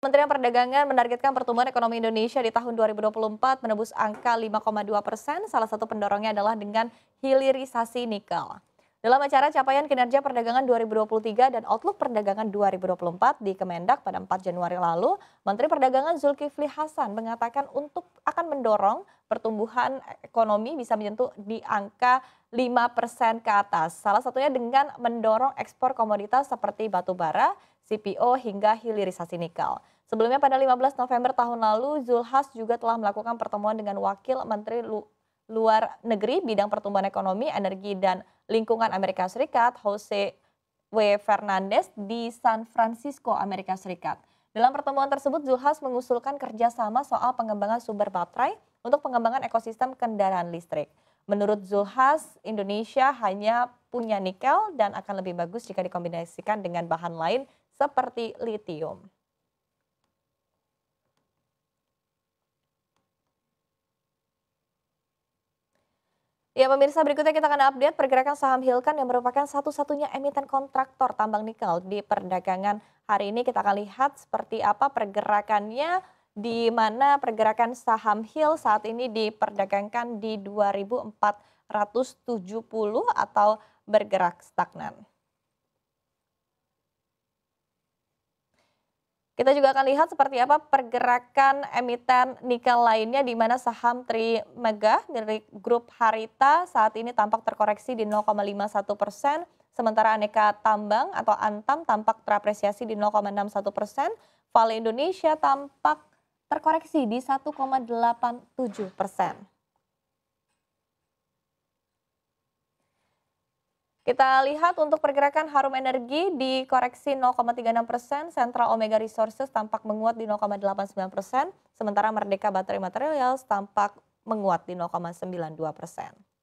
Kementerian Perdagangan menargetkan pertumbuhan ekonomi Indonesia di tahun 2024 menembus angka 5,2 persen. Salah satu pendorongnya adalah dengan hilirisasi nikel. Dalam acara capaian kinerja perdagangan 2023 dan outlook perdagangan 2024 di Kemendak pada 4 Januari lalu, Menteri Perdagangan Zulkifli Hasan mengatakan untuk akan mendorong pertumbuhan ekonomi bisa menyentuh di angka 5% ke atas. Salah satunya dengan mendorong ekspor komoditas seperti batu bara, CPO hingga hilirisasi nikel. Sebelumnya pada 15 November tahun lalu, Zulhas juga telah melakukan pertemuan dengan Wakil Menteri Lu Luar Negeri Bidang Pertumbuhan Ekonomi, Energi, dan Lingkungan Amerika Serikat, Jose W. Fernandez di San Francisco, Amerika Serikat. Dalam pertemuan tersebut, Zulhas mengusulkan kerjasama soal pengembangan sumber baterai, untuk pengembangan ekosistem kendaraan listrik. Menurut Zulhas, Indonesia hanya punya nikel dan akan lebih bagus jika dikombinasikan dengan bahan lain seperti litium. Ya pemirsa berikutnya kita akan update pergerakan saham Hilkan yang merupakan satu-satunya emiten kontraktor tambang nikel di perdagangan hari ini. Kita akan lihat seperti apa pergerakannya di mana pergerakan saham Hill saat ini diperdagangkan di 2470 atau bergerak stagnan. Kita juga akan lihat seperti apa pergerakan emiten nikel lainnya di mana saham Tri Mega dari grup Harita saat ini tampak terkoreksi di 0,51 persen. Sementara aneka tambang atau antam tampak terapresiasi di 0,61 persen. Vale Indonesia tampak terkoreksi di 1,87 persen. Kita lihat untuk pergerakan harum energi di dikoreksi 0,36 persen, Sentra Omega Resources tampak menguat di 0,89 persen, sementara Merdeka Baterai Materials tampak menguat di 0,92 persen.